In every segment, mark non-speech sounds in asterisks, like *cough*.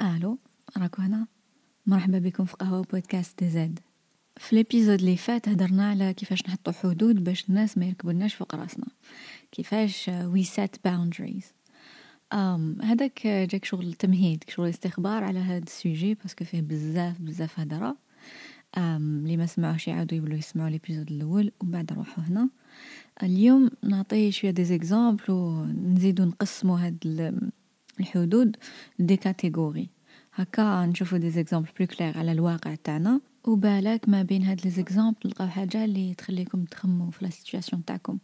الو راكو هنا مرحبا بكم في قهوه بودكاست زاد في الابيزود اللي فات هدرنا على كيفاش نحطو حدود باش الناس ما يركبولناش فوق راسنا كيفاش وي سات باوندريز هذاك جاك شغل تمهيد شغل استخبار على هاد السوجي باسكو فيه بزاف بزاف هدره اللي ما سمعوش يعاودوا يولوا يسمعوا الابيزود الاول ومن بعد نروحوا هنا اليوم نعطي شويه دي زيكزامبل ونزيدو نقسمو هاد الحدود دي كاتيغوري هكا نشوفو دي زيكزامبل بلو كلير على الواقع تاعنا وبالك ما بين هاد لي زيكزامبل تلقاو حاجه اللي تخليكم تخمو في لا سيتوياسيون تاعكم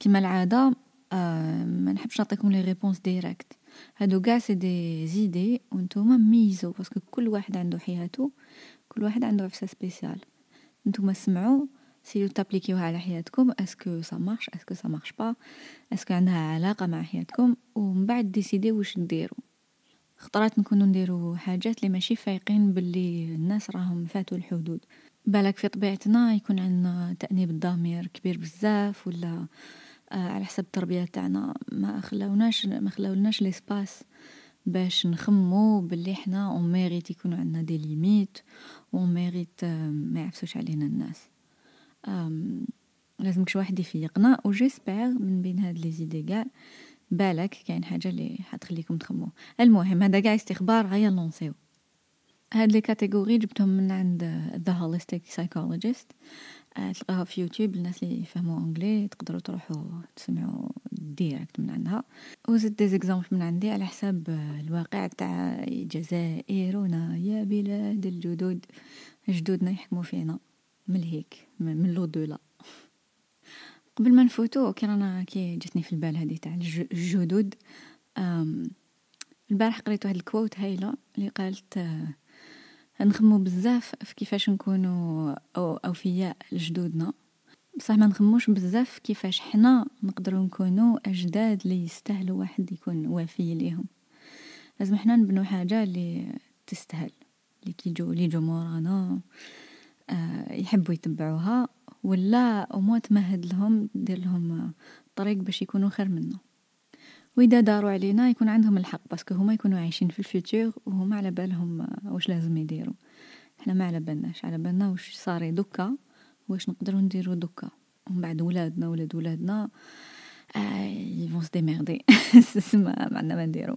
كيما العاده ما نحبش نعطيكم لي ريبونس ديريكت هادو كاع سي دي زيدي وانتوما ميزو باسكو كل واحد عنده حياته كل واحد عنده عفسه سبيسيال نتوما سمعوا سي تابليكيوها على حياتكم اسكو سا مارش اسكو سا مارش با اسكو عندها علاقه مع حياتكم ومن بعد ديسيدي واش ديروا خطرات نكونوا نديروا حاجات اللي ماشي فايقين باللي الناس راهم فاتوا الحدود بالك في طبيعتنا يكون عندنا تأنيب الضمير كبير بزاف ولا آه على حسب التربيه تاعنا ما خلاوناش ما خلاولناش لسباس باش نخمو باللي حنا اون ميريت يكونوا عندنا دي ليميت اون ميريت ما يعفسوش علينا الناس لازم كش واحد يفيقنا وجيسبيغ من بين هاد لي زيدي كاع بالك كاين حاجه اللي حتخليكم تخمو المهم هذا كاع استخبار هيا لونسيو هاد لي كاتيجوري جبتهم من عند ذا هوليستيك سايكولوجيست تلقاها في يوتيوب الناس اللي يفهموا انجلي تقدروا تروحوا تسمعوا ديريكت من عندها وزدت دي زيكزامبل من عندي على حساب آه، الواقع تاع جزائرنا يا بلاد الجدود جدودنا يحكموا فينا من هيك من لو دو لا قبل ما نفوتو كي رانا كي جاتني في البال هذه تاع الجدود البارح قريت واحد الكوت هايله اللي قالت آه، نخمو بزاف في كيفاش نكونوا أو اوفياء لجدودنا بصح ما نخموش بزاف كيفاش حنا نقدروا نكونوا اجداد اللي يستاهلوا واحد يكون وافي ليهم لازم حنا نبنو حاجه اللي تستاهل اللي كيجو اللي جو مورانا آه، يحبوا يتبعوها ولا أمو تمهد لهم دير لهم آه، طريق باش يكونوا خير منه وإذا داروا علينا يكون عندهم الحق باسكو هما يكونوا عايشين في الفيتور وهما على بالهم آه، واش لازم يديروا احنا ما على بالناش على بالنا واش صاري دوكا واش نقدروا نديروا دوكا ومن بعد ولادنا ولاد ولادنا يفون سي ديميردي ما عندنا ما نديرو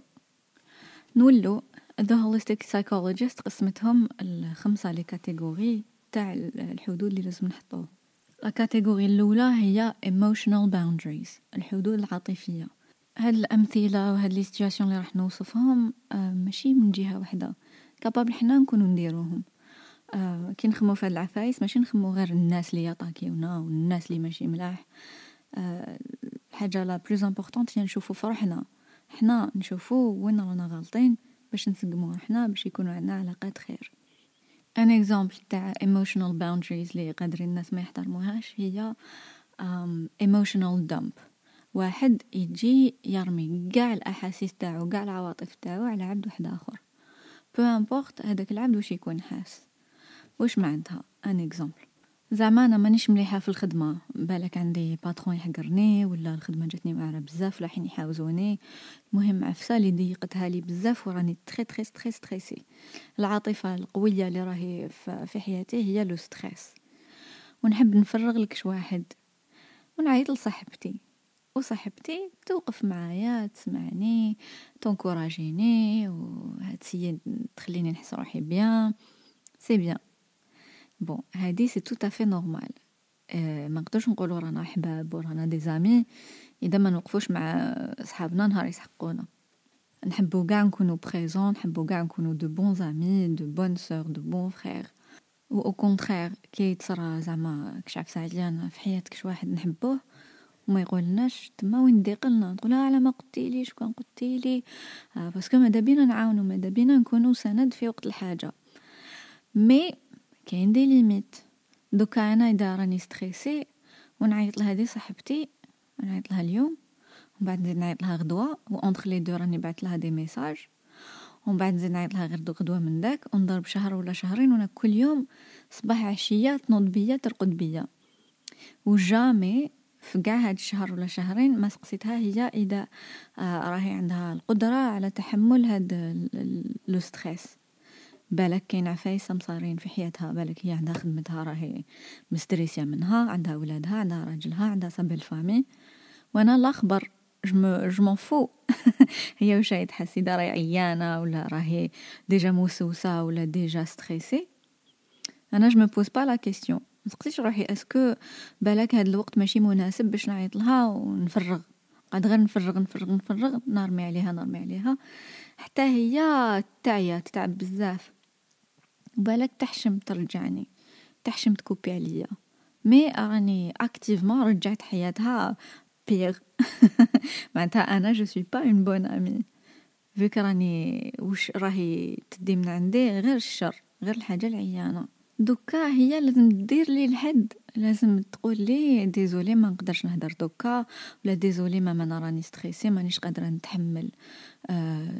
نولو ذا هوليستيك سايكولوجيست قسمتهم الخمسة لي كاتيجوري تاع الحدود اللي لازم نحطوه لا كاتيجوري الاولى هي emotional boundaries الحدود العاطفيه هاد الامثله وهاد لي سيتوياسيون اللي راح نوصفهم آه، ماشي من جهه وحده كابابل حنا نكونو نديروهم آه، كي نخمو في هاد العفايس ماشي نخمو غير الناس اللي يطاكيونا والناس اللي ماشي ملاح آه، الحاجه لا بلوز امبورطونت هي نشوفو في روحنا حنا نشوفو وين رانا غالطين باش نسقمو روحنا باش يكونو عندنا علاقات خير ان اكزامبل تاع emotional boundaries اللي قادرين الناس ما يحترموهاش هي um, emotional dump واحد يجي يرمي كاع الاحاسيس تاعو كاع العواطف تاعو على عبد واحد اخر بو امبورت هذاك العبد واش يكون حاس واش معناتها ان اكزامبل زعما انا مانيش مليحه في الخدمه بالك عندي باترون يحقرني ولا الخدمه جاتني واعره بزاف لاحين يحاوزوني المهم عفسه اللي ضيقتها لي بزاف وراني تري تري تري ستريسي العاطفه القويه اللي راهي في حياتي هي لو ستريس ونحب نفرغ لك واحد ونعيط لصاحبتي وصاحبتي توقف معايا تسمعني تنكوراجيني وهاد تخليني نحس روحي بيان سي بيان بون هادي سي تو تافي نورمال ما نقدرش نقولوا رانا احباب ورانا دي زامي اذا ما نوقفوش مع صحابنا نهار يسحقونا نحبو كاع نكونو بريزون نحبو كاع نكونو دو بون زامي دو بون سور دو بون فرير و او كونترير كي تصرى زعما كشعب ساعدي في حياتك واحد نحبوه وما يقولناش تما وين ديقلنا نقولها على ما قلتيلي شكون قلتيلي باسكو آه، مادابينا نعاونو مادابينا نكونو سند في وقت الحاجه مي كاين دي ليميت دوكا انا اذا راني ستريسي ونعيط لها دي صاحبتي نعيط لها اليوم ومن بعد نزيد نعيط لها غدوه وانتخ لي دو راني بعت لها دي ميساج ومن بعد نزيد نعيط لها غير دو غدوه من داك ونضرب شهر ولا شهرين وانا كل يوم صباح عشيه تنوض بيا ترقد بيا وجامي في كاع هاد الشهر ولا شهرين ما سقسيتها هي اذا آه راهي عندها القدره على تحمل هاد لو ستريس بالك كاين عفايسة مصارين في حياتها بالك هي عندها خدمتها راهي مستريسية منها عندها ولادها عندها راجلها عندها صبي الفامي وانا لا خبر جمون فو *laughs* هي واش راهي تحسي راهي عيانة ولا راهي ديجا موسوسة ولا ديجا ستريسي انا جمو بوز با لا كيسيون مسقسيش روحي اسكو بالك هاد الوقت ماشي مناسب باش نعيط لها ونفرغ قد غير نفرغ نفرغ نفرغ نرمي عليها نرمي عليها حتى هي تعيا تتعب بزاف بالك تحشم ترجعني تحشم تكوبي عليا مي راني اكتيفمون رجعت حياتها بيغ *laughs* معناتها انا جو سوي با اون بون امي فيك راني وش راهي تدي من عندي غير الشر غير الحاجه العيانه دوكا هي لازم دير لي الحد لازم تقول لي ديزولي ما نقدرش نهدر دوكا ولا ديزولي ما انا راني ستريسي مانيش قادره نتحمل آه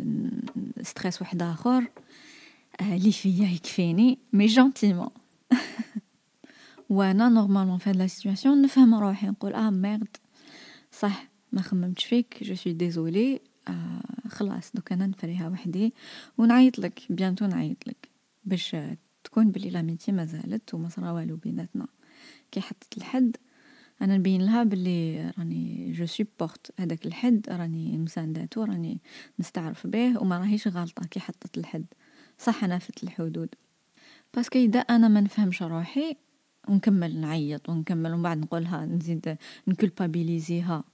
ستريس واحد اخر اللي فيا يكفيني مي جونتيمون وانا نورمالمون في هاد لا سيتوياسيون نفهم روحي نقول اه ميرد صح ما خممتش فيك جو سوي ديزولي آه خلاص دوك انا نفريها وحدي ونعيط لك بيانتو نعيط لك باش تكون بلي لاميتي ما زالت وما صرا والو بيناتنا كي حطت الحد انا نبين لها بلي راني جو سوبورت هذاك الحد راني مسانداتو راني نستعرف به وما راهيش غلطه كي حطت الحد صح انا فت الحدود باسكو اذا انا ما نفهمش روحي ونكمل نعيط ونكمل ومن بعد نقولها نزيد نكلبابيليزيها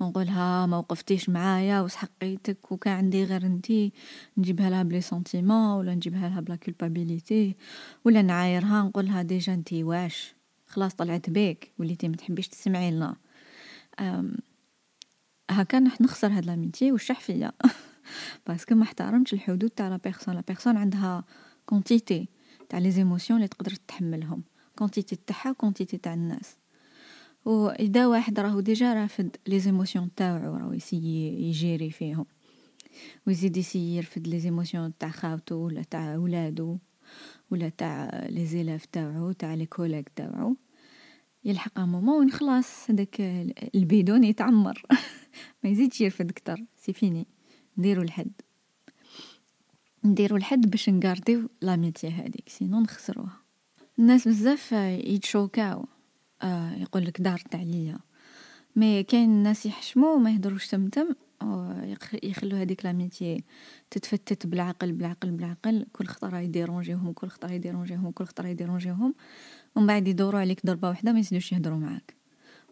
ونقولها ما وقفتيش معايا وسحقيتك وكان عندي غير انتي نجيبها لها بلي سنتيمون ولا نجيبها لها بلا كولبابيليتي ولا نعايرها نقولها ديجا انتي واش خلاص طلعت بيك وليتي ما تحبيش تسمعي لنا هكا نخسر هاد لاميتي والشح فيا *laughs* باسكو ما احترمتش الحدود تاع لا بيرسون لا بيرسون عندها كونتيتي تاع لي زيموسيون اللي تقدر تتحملهم كونتيتي تاعها كونتيتي تاع الناس واذا واحد راهو ديجا رافد لي زيموسيون تاعو راهو يسيي يجيري فيهم ويزيد يسيي يرفد لي زيموسيون تاع خاوتو ولا تاع ولادو ولا تاع لي زيلاف تاعو تاع لي كوليك تاعو يلحق مومون وين خلاص هذاك البيدون يتعمر *laughs* ما يزيدش يرفد كتر سي فيني نديرو الحد نديرو الحد باش نكارديو لاميتي هذيك سينو نخسروها الناس بزاف يتشوكاو آه يقول لك دارت عليا مي كاين الناس يحشمو وما يهدروش تمتم يخلو هذيك لاميتي تتفتت بالعقل بالعقل بالعقل كل خطرة يديرونجيهم كل خطرة يديرونجيهم كل خطرة يديرونجيهم ومن بعد يدوروا عليك ضربة واحدة ما يزيدوش يهضروا معاك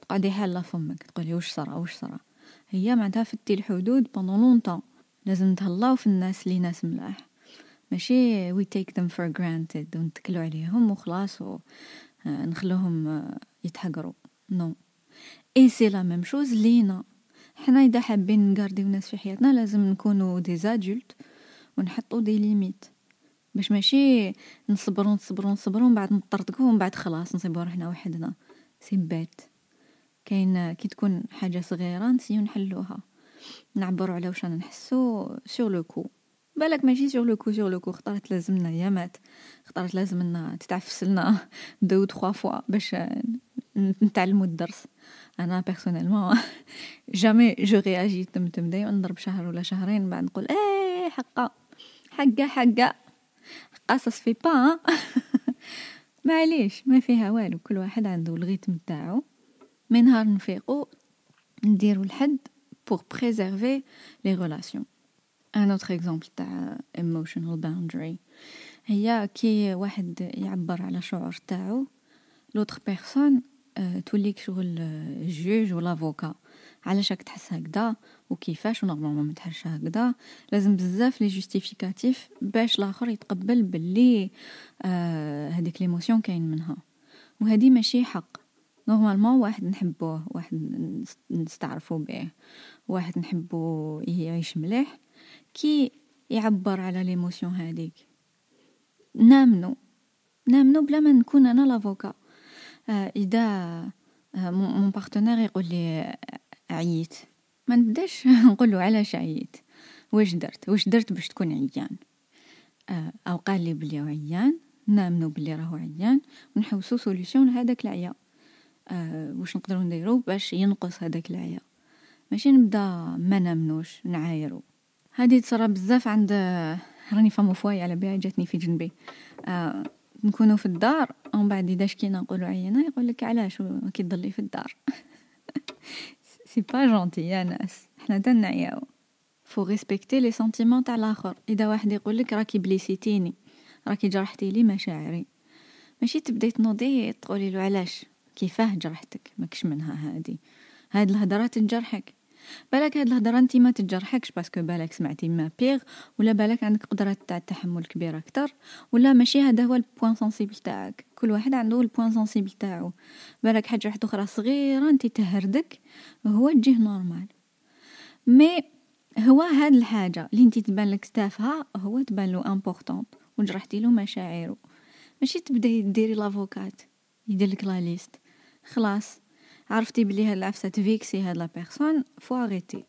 تقعدي حالة فمك تقولي واش صرا واش صرا هي معناتها فتي الحدود بوندون لونطون لازم نتهلاو في الناس لي ناس ملاح ماشي وي تيك them فور granted ونتكلو عليهم وخلاص ونخلوهم آه، آه، يتحقروا نو no. اي سي لا ميم شوز لينا حنا اذا حابين نقارديو ناس في حياتنا لازم نكونو دي زادولت ونحطو دي ليميت باش ماشي نصبرو نصبرو نصبرو من بعد نطرطقو ومن بعد خلاص نصيبو روحنا وحدنا سي بات كاين كي تكون حاجه صغيره نسيو نحلوها نعبروا على واش نحسو سور لو كو بالك ماشي سور لو كو سور لو كو خطرت لازمنا يامات خطرت لازمنا تتعفس لنا دو تخوا فوا باش نتعلمو الدرس انا بيرسونيلمون جامي جو رياجي تم تم دايما نضرب شهر ولا شهرين بعد نقول اي حقا حقا حقا حقا في با *laughs* معليش ما فيها والو كل واحد عنده الغيتم تاعو من نهار نفيقو نديرو الحد pour préserver les relations. Un autre exemple ta emotional boundary هي كي واحد يعبر على شعور تاعو l'autre personne توليك شغل juge ou l'avocat علاش راك تحس هكذا وكيفاش نورمالمون ما تحسش هكذا لازم بزاف لي جوستيفيكاتيف باش الاخر يتقبل باللي هذيك ليموسيون كاين منها وهذه ماشي حق نورمالمون واحد نحبوه واحد نستعرفو بيه واحد نحبو إيه يعيش مليح كي يعبر على ليموسيون هذيك نامنو نامنو بلا ما نكون انا لافوكا آه اذا آه مون بارتنير يقول لي عييت ما نبداش *laughs* نقول له علاش عييت واش درت واش درت باش تكون عيان آه او قال لي بلي عيان نامنو بلي راهو عيان ونحوسو سوليسيون لهذاك العيا آه واش نقدروا نديرو باش ينقص هذاك العيا ماشي نبدا ما نامنوش نعايرو هذه تصرا بزاف عند آه، راني فامو فواي على بها جاتني في جنبي آه نكونوا في الدار ومن بعد اذا شكينا نقولوا عينا يقول لك علاش كي تضلي في الدار سي با جونتي يا ناس حنا تنعياو فو ريسبكتي لي سنتيمون تاع الاخر اذا واحد يقول لك راكي بليسيتيني راكي جرحتي لي مشاعري ماشي تبداي تنوضي تقولي له علاش كيفاه جرحتك ماكش منها هادي هاد الهضره تجرحك بالك هاد الهضره انت ما تجرحكش باسكو بالك سمعتي ما بيغ ولا بالك عندك قدره تاع التحمل كبيره اكثر ولا ماشي هذا هو البوان سونسيبل تاعك كل واحد عنده البوان سونسيبل تاعو بالك حاجه واحده اخرى صغيره انت تهردك هو تجيه نورمال مي هو هاد الحاجه اللي انت تبان لك تافهه هو تبان له امبورطونط وجرحتي له مشاعره ماشي تبداي ديري لافوكات يدير لك لا ليست خلاص عرفتي بلي هاد العفسه تفيكسي هاد لا بيرسون فو اريتي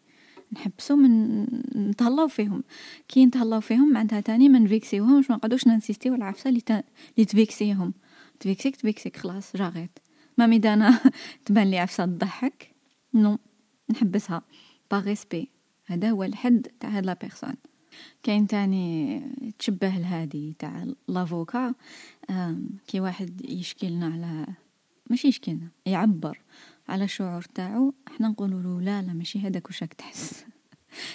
نحبسو من نتهلاو فيهم كي نتهلاو فيهم معناتها تاني ما نفيكسيوهمش ما نقعدوش ننسيستيو العفسه اللي ت... اللي تفيكسيهم تفيكسيك تفيكسيك خلاص جاريت ما ميدانا *laughs* تبان لي عفسه تضحك نو نحبسها با ريسبي هذا هو الحد تاع هاد لا بيرسون كاين تاني تشبه لهادي تاع لافوكا كي واحد يشكي لنا على ماشي كنا يعبر على شعور تاعو احنا نقولوا له لا لا ماشي هذاك وشاك تحس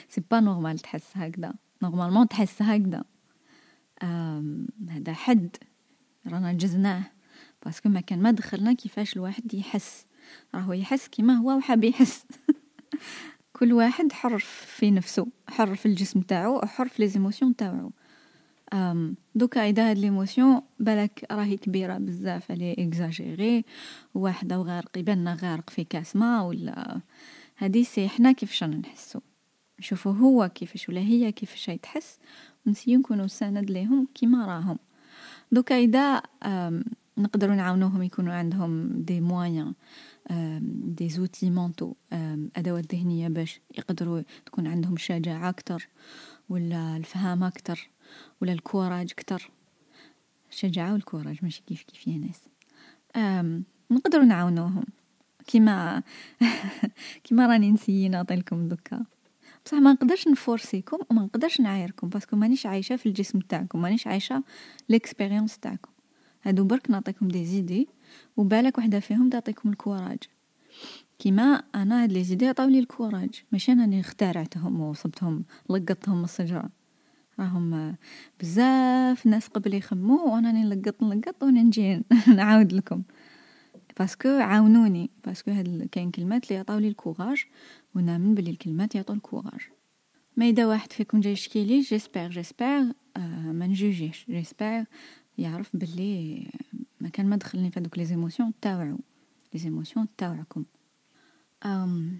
سي با نورمال تحس هكذا نورمالمون تحس هكذا هذا حد رانا جزناه باسكو ما كان ما دخلنا كيفاش الواحد يحس راهو يحس كيما هو وحاب يحس *laughs* كل واحد حر في نفسه حر في الجسم تاعو حر في لي تاعو دوكا إذا هاد ليموسيون بالك راهي كبيرة بزاف علي إكزاجيغي واحدة وغارق يبانا غارق في كاس ما ولا هادي سي حنا كيفاش رانا نحسو نشوفو هو كيفاش ولا هي كيفاش راهي تحس ونسيو نكونو سند ليهم كيما راهم دوكا إذا نقدروا نعاونوهم يكونوا عندهم دي موايان دي زوتي مونتو ادوات ذهنيه باش يقدروا تكون عندهم شجاعه اكثر ولا الفهام اكثر ولا الكوراج كتر الشجاعة والكوراج ماشي كيف كيف يا ناس نقدروا نعاونوهم كيما *laughs* كيما راني نسيي نعطيلكم دوكا بصح ما نقدرش نفورسيكم وما نقدرش نعايركم باسكو مانيش عايشه في الجسم تاعكم مانيش عايشه ليكسبيريونس تاعكم هادو برك نعطيكم دي زيدي وبالك وحده فيهم تعطيكم الكوراج كيما انا هاد لي زيدي عطاولي الكوراج ماشي انا اللي اخترعتهم وصبتهم لقطتهم من الشجره راهم بزاف ناس قبل يخمو وانا نلقط نلقط ونجي نجي *laughs* نعاود لكم باسكو عاونوني باسكو هاد كاين كلمات اللي عطاولي الكوراج ونامن بلي الكلمات يعطو الكوراج ما اذا واحد فيكم جاي يشكي لي جيسبر جيسبر آه، ما نجوجيش جيسبر يعرف بلي ما كان ما دخلني في هذوك لي زيموسيون تاوعو لي زيموسيون تاوعكم um,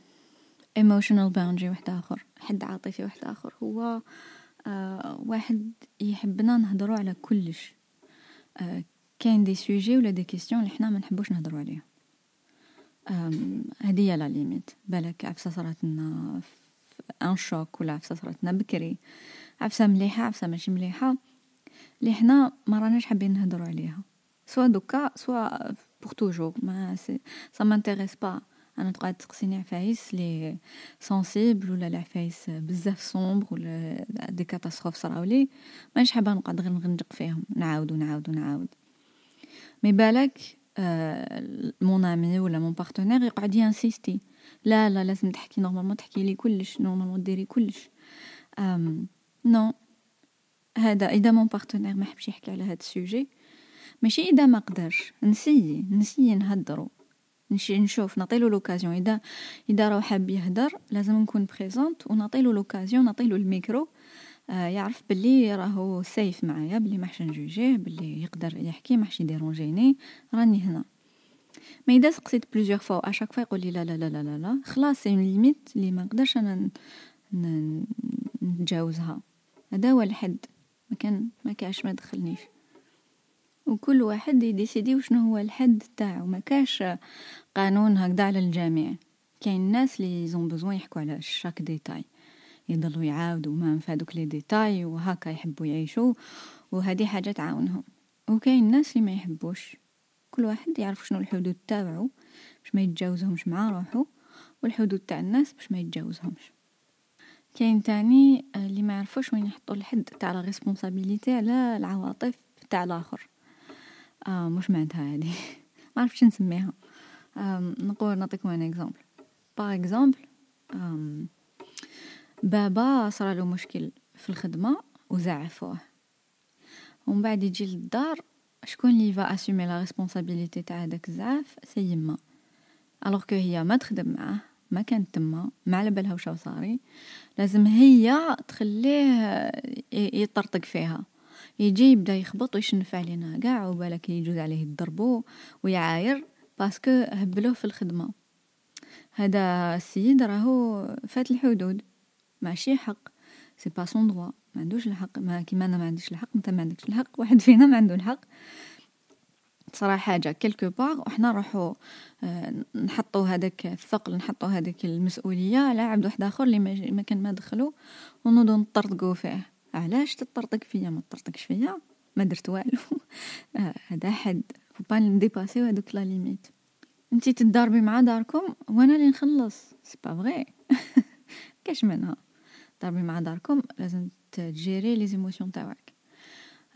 emotional boundary واحد اخر حد عاطفي واحد اخر هو آه، واحد يحبنا نهضروا على كلش آه، كاين دي سوجي ولا دي كيسيون اللي حنا ما نحبوش نهضروا عليها هذه هي لا ليميت بالك عفسه صرات لنا ان شوك ولا عفسه صرات لنا بكري عفسه مليحه عفسه ماشي مليحه اللي حنا ما راناش حابين نهضروا عليها سوا دوكا سوا بور توجور ما سي سا مانتيريس با انا تقعد تقسيني عفايس لي سونسيبل ولا العفايس بزاف صومبر ولا دي كاتاستروف صراو لي مانيش حابه نقعد غير نغنجق فيهم نعاود ونعاود ونعاود مي بالك آه مون امي ولا مون بارتنير يقعد ينسيستي لا لا لازم تحكي نورمالمون تحكي لي كلش نورمالمون ديري كلش أم نو هذا اذا مون بارتنير ما حبش يحكي على هذا السوجي ماشي اذا ما قدرش نسيي نسيي نهضروا نمشي نشوف نعطيلو لوكازيون اذا اذا راه حاب يهدر لازم نكون بريزونت ونعطيلو لوكازيون نعطيلو الميكرو آه يعرف بلي راهو سيف معايا بلي محش نجوجيه بلي يقدر يحكي حش يديرونجيني راني هنا ما اذا سقسيت بليزيور فوا اشاك فوا يقول لي لا لا لا لا لا خلاص سي ليميت لي ما نقدرش انا نتجاوزها هذا هو الحد ما كان ما كاش ما دخلنيش وكل واحد يديسيدي وشنو هو الحد تاعو ما كاش قانون هكذا على الجميع كاين الناس لي زون بوزوان يحكوا على شاك ديتاي يضلوا يعاودوا ما فادوك لي ديتاي وهكا يحبوا يعيشوا وهذه حاجه تعاونهم وكاين الناس اللي ما يحبوش كل واحد يعرف شنو الحدود تاعو باش ما يتجاوزهمش مع روحو والحدود تاع الناس باش ما يتجاوزهمش كاين تاني اللي ما يعرفوش وين يحطوا الحد تاع لا على العواطف تاع الاخر آه مش معناتها هادي *laughs* ما عرفتش نسميها نقول نعطيكم ان اكزومبل باغ اكزومبل بابا صرا له مشكل في الخدمه وزعفوه ومن بعد يجي للدار شكون اللي فا اسومي لا ريسبونسابيلتي تاع داك الزعف سي يما الوغ كو هي ما تخدم معاه ما كانت تما ما على بالها واش صاري لازم هي تخليه يطرطق فيها يجي يبدا يخبط ويشنف علينا كاع وبالك يجوز عليه يضربو ويعاير باسكو هبلوه في الخدمة هذا السيد راهو فات الحدود ماشي حق سي با سون دووا ما عندوش الحق ما كيما انا ما عنديش الحق انت ما عندكش الحق واحد فينا ما عنده الحق صراحة حاجه كيلكو بار وحنا نروحو آه، نحطو هذاك الثقل نحطو هذيك المسؤوليه على عبد واحد اخر اللي ما كان ما دخلو ونوضو نطردقو فيه علاش تطرطق فيا ما تطرطقش فيا ما درت والو *laughs* آه، هذا حد فبا نديباسيو هذوك لا ليميت انت تداربي مع داركم وانا اللي نخلص سي با فري كاش منها تداربي مع داركم لازم تجيري لي زيموسيون تاعك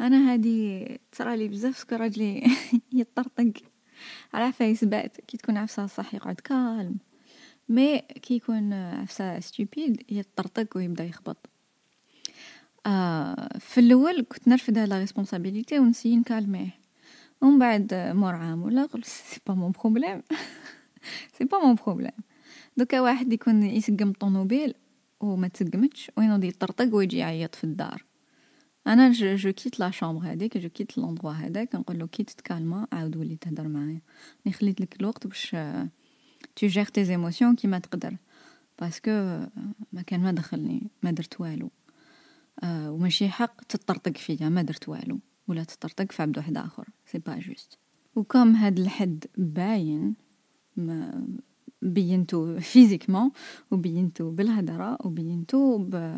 انا هادي تصرالي بزاف سكو راجلي *laughs* يطرطق على فايس بات كي تكون عفسه صح يقعد كالم مي كي يكون عفسه ستوبيد يطرطق ويبدا يخبط آه، في الاول كنت نرفض هاد لا ريسبونسابيلتي ونسي نكالميه ومن بعد مور عام ولا قلت سي با مون بروبليم سي با مون بروبليم دوكا واحد يكون يسقم الطوموبيل وما تسقمتش وينوض يطرطق ويجي يعيط في الدار انا جو كيت لا شامبر هذيك جو كيت لوندروا هذاك نقول له كي تتكالما عاود ولي تهضر معايا ني يعني خليت لك الوقت باش تو جير تي زيموسيون كيما تقدر باسكو ما كان ما دخلني ما درت والو آه، وماشي حق تطرطق فيا يعني ما درت والو ولا تطرطق في عبد واحد اخر سي با جوست وكم هاد الحد باين بينتو فيزيكمون وبينتو بالهضرة وبينتو ب...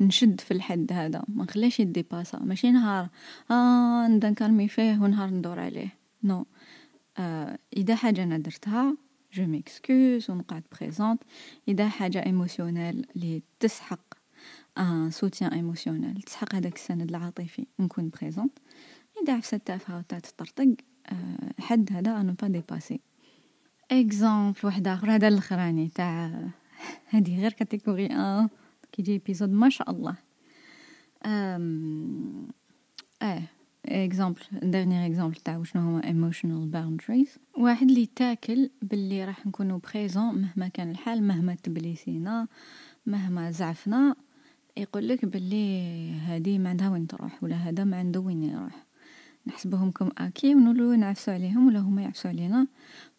نشد في الحد هذا ما نخليش يدي باسا ماشي نهار آه نبدا نكلمي فيه ونهار ندور عليه نو no. آه اذا حاجه انا درتها جو ميكسكوز ونقعد بريزونت اذا حاجه ايموسيونيل اللي تسحق ان سوتيان ايموسيونيل تسحق هذاك السند العاطفي نكون بريزونت اذا عفسه تافهه وتا تطرطق آه، حد هذا انا با ديباسي اكزامبل واحد اخر هذا الاخراني تاع *laughs* هذه غير كاتيجوري ان كي جي ايبيزود ما شاء الله أم... اه اكزامبل ديرنيير اكزامبل تاع شنو هما ايموشنال باوندريز واحد اللي تاكل باللي راح نكونو بريزون مهما كان الحال مهما تبليسينا مهما زعفنا يقول لك باللي هادي ما عندها وين تروح ولا هذا ما عنده وين يروح نحسبهم كم اكي ونولو نعفسو عليهم ولا هما يعفسو علينا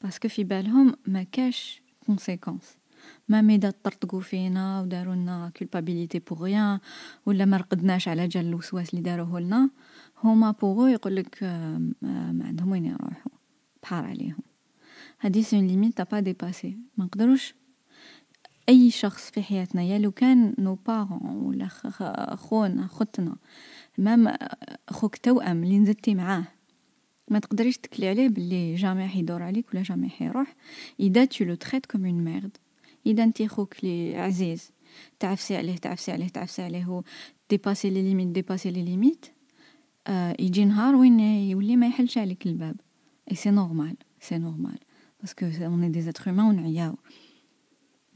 باسكو في بالهم ما كاش كونسيكونس ما ميدا طرطقوا فينا وداروا لنا كولبابيليتي بوغ ريان ولا ما رقدناش على جال الوسواس اللي داروه لنا هما بوغو يقول لك آه، آه، ما عندهم وين يروحوا بحار عليهم هادي سون ليميت تا با ديباسي ما نقدروش أي شخص في حياتنا يا لو كان نو بارون ولا خونا خوتنا مام خوك توأم اللي نزلتي معاه ما تقدريش تكلي عليه باللي جامي حيدور عليك ولا جامي حيروح إذا tu لو تريت كوم اون ميرد إذا انت خوك لي عزيز تعفسي عليه تعفسي عليه تعفسي عليه ديباسي لي ليميت ديباسي لي ليميت آه يجي نهار وين يولي ما يحلش عليك الباب اي سي نورمال سي نورمال باسكو اون دي زيتر هومان ونعياو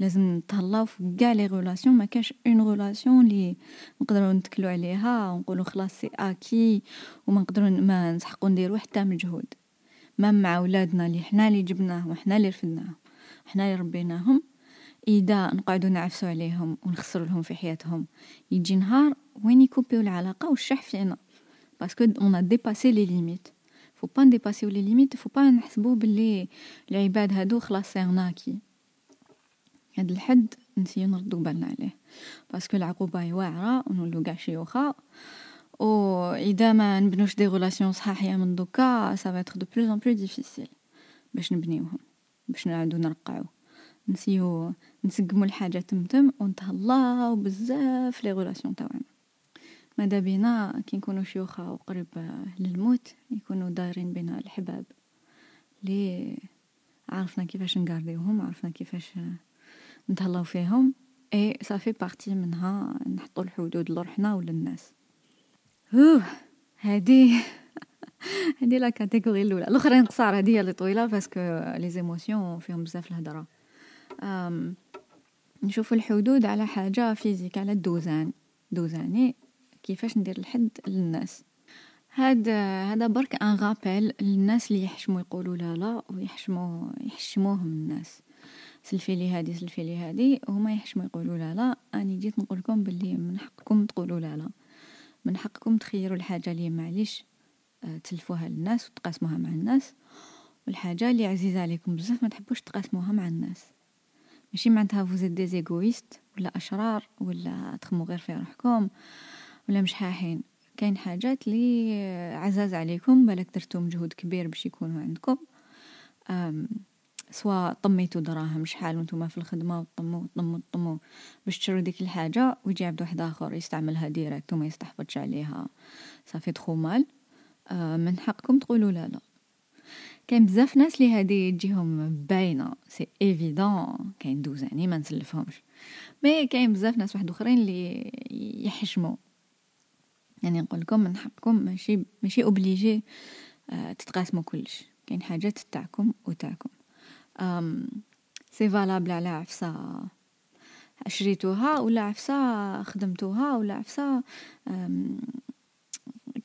لازم نتهلاو في كاع لي غولاسيون ما كاش اون غولاسيون لي نقدرو نتكلو عليها ونقولوا خلاص سي اكي وما نقدرو ما نسحقو نديرو حتى مجهود مام مع ولادنا اللي حنا اللي جبناهم وحنا اللي رفدناهم حنا اللي ربيناهم اذا نقعدو نعفسو عليهم ونخسروا لهم في حياتهم يجي نهار وين يكوبيو العلاقه والشح فينا باسكو اون ا ديباسي لي ليميت فو با ديباسيو لي ليميت فو با نحسبوا باللي العباد هادو خلاص سي اكي هاد الحد نسيو نردو بالنا عليه باسكو العقوبه هي واعره ونولو كاع شيوخه و اذا ما نبنوش دي غولاسيون صحاحيه من دوكا سا فا دو بلوز اون بلوز ديفيسيل باش نبنيوهم باش نعاودو نرقعو نسيو نسقمو الحاجه تمتم ونتهلاو بزاف لي غولاسيون تاعنا ماذا بينا كي نكونو شيوخة وقرب للموت يكونوا دايرين بينا الحباب لي عرفنا كيفاش نقارديوهم عرفنا كيفاش نتهلاو فيهم اي صافي بارتي منها نحطو الحدود لروحنا وللناس اوه هادي *laughs* هادي لا كاتيجوري الاولى الاخرين قصار هادي هي اللي طويله باسكو لي زيموسيون فيهم بزاف الهضره نشوف الحدود على حاجه فيزيك على الدوزان دوزاني كيفاش ندير الحد للناس هاد هذا برك ان غابيل للناس اللي يحشموا يقولوا لا لا ويحشموا يحشموهم الناس سلفي لي هادي سلفي لي هادي هما يحشموا يقولوا لا لا اني جيت نقول لكم باللي من حقكم تقولوا لا لا من حقكم تخيروا الحاجه اللي معليش آه، تلفوها للناس وتقاسموها مع الناس والحاجه اللي عزيزه عليكم بزاف ما تحبوش تقاسموها مع الناس ماشي معناتها فوز ديز ايغويست ولا اشرار ولا تخمو غير في روحكم ولا مش حاحين كاين حاجات لي عزاز عليكم بلك درتو مجهود كبير باش يكونوا عندكم أم سوا طميتو دراهم شحال وانتم في الخدمة وطموا طمو طمو باش تشرو ديك الحاجة ويجي عبد واحد آخر يستعملها ديريكت وما يستحفظش عليها صافي تخو مال آه من حقكم تقولوا لا لا كاين بزاف ناس لي هادي تجيهم باينه سي ايفيدون كاين دوزاني ما نسلفهمش مي كاين بزاف ناس واحد اخرين اللي يحشموا يعني نقول لكم من حقكم ماشي ماشي اوبليجي آه تتقاسموا كلش كاين حاجات تاعكم وتاعكم سي فالابل على عفسة شريتوها ولا عفسة خدمتوها ولا عفسة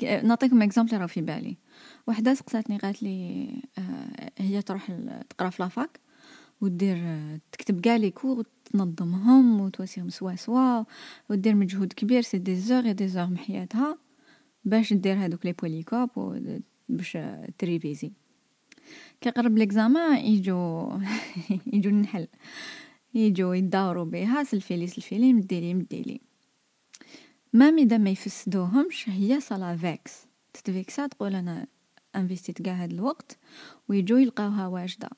نعطيكم اكزامبل راه في بالي وحده سقساتني قالت لي أه، هي تروح تقرا في لافاك ودير تكتب كاع لي كور وتنظمهم وتواسيهم سوا سوا ودير مجهود كبير سي دي زوغ دي زوغ من حياتها باش دير هادوك لي بوليكوب باش تريفيزي كيقرب ليكزامان يجو *laughs* يجو النحل يجو يداوروا بها سلفي لي سلفي لي مديلي مديلي مام اذا ما يفسدوهمش هي صلا فيكس تتفيكسا تقول انا انفيستيت كاع هاد الوقت ويجو يلقاوها واجده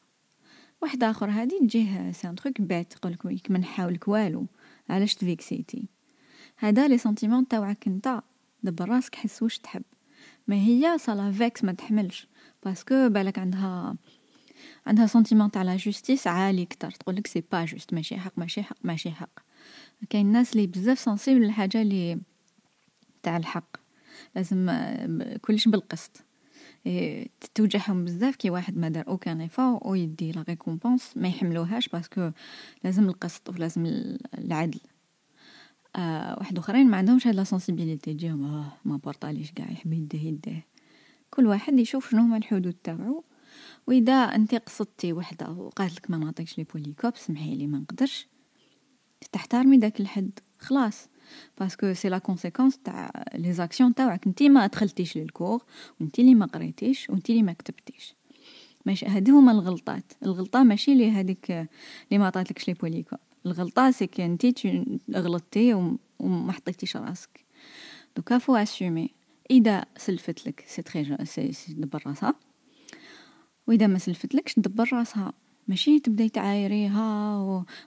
واحد اخر هادي تجيه ان تروك بات تقولك ويك ما نحاولك والو علاش تفيكسيتي هذا لي سنتيمون تاوعك نتا دبر راسك حس واش تحب ما هي صلا فيكس ما تحملش باسكو بالك عندها عندها سنتيمون تاع لا جوستيس عالي كتر تقولك سي با جوست ماشي حق ماشي حق ماشي حق كاين ناس لي بزاف سنسيبل للحاجه لي تاع الحق لازم كلش بالقسط إيه، توجعهم بزاف كي واحد ما دار اوكان ايفور يدي لا ريكومبونس ما يحملوهاش باسكو لازم القسط ولازم العدل آه واحد اخرين ما عندهمش هاد لا سنسيبيليتي تجيهم اه ما بورطاليش كاع يحب يديه يديه كل واحد يشوف شنو هما الحدود تاوعو واذا انت قصدتي وحده وقالت لك ما نعطيكش لي بوليكوب سمحي لي ما نقدرش تحترمي داك الحد خلاص باسكو سي لا كونسيكونس تاع لي زاكسيون تاعك انت ما دخلتيش للكور وانت اللي ما قريتيش وانت اللي ما كتبتيش ماشي هادو هما الغلطات الغلطه ماشي لي هذيك اللي ما عطاتلكش لي بوليكوب الغلطه سي كي انت غلطتي وما حطيتيش راسك دوكا فو اسومي اذا سلفت لك سي تري دبر راسها واذا ما سلفتلكش دبر راسها ماشي تبداي تعايريها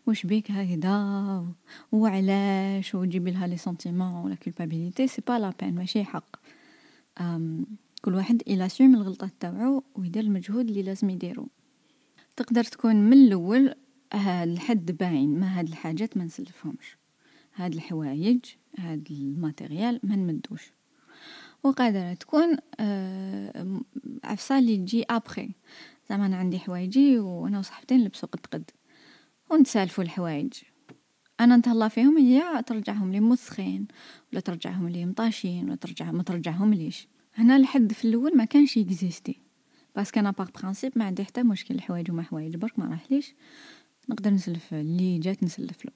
واش بيك هكذا وعلاش وتجيبي لها لي سونتيمون ولا كولبابيليتي سي با لا بين ماشي حق كل واحد يلاسيوم الغلطه تاوعو ويدير المجهود اللي لازم يديرو تقدر تكون من الاول هاد الحد باين ما هاد الحاجات ما نسلفهمش هاد الحوايج هاد الماتيريال ما نمدوش وقادرة تكون عفصال آه، لي تجي أبخي زعما أنا عندي حوايجي وأنا وصاحبتي نلبسو قد قد ونتسالفوا الحوايج أنا نتهلا فيهم هي ترجعهم لي موسخين ولا ترجعهم لي مطاشين ولا ترجع ما ترجعهم ليش هنا الحد في الأول ما كانش يكزيستي باسكو أنا باغ برانسيب ما عندي حتى مشكل الحوايج وما حوايج برك ما راحليش نقدر نسلف اللي جات نسلفلو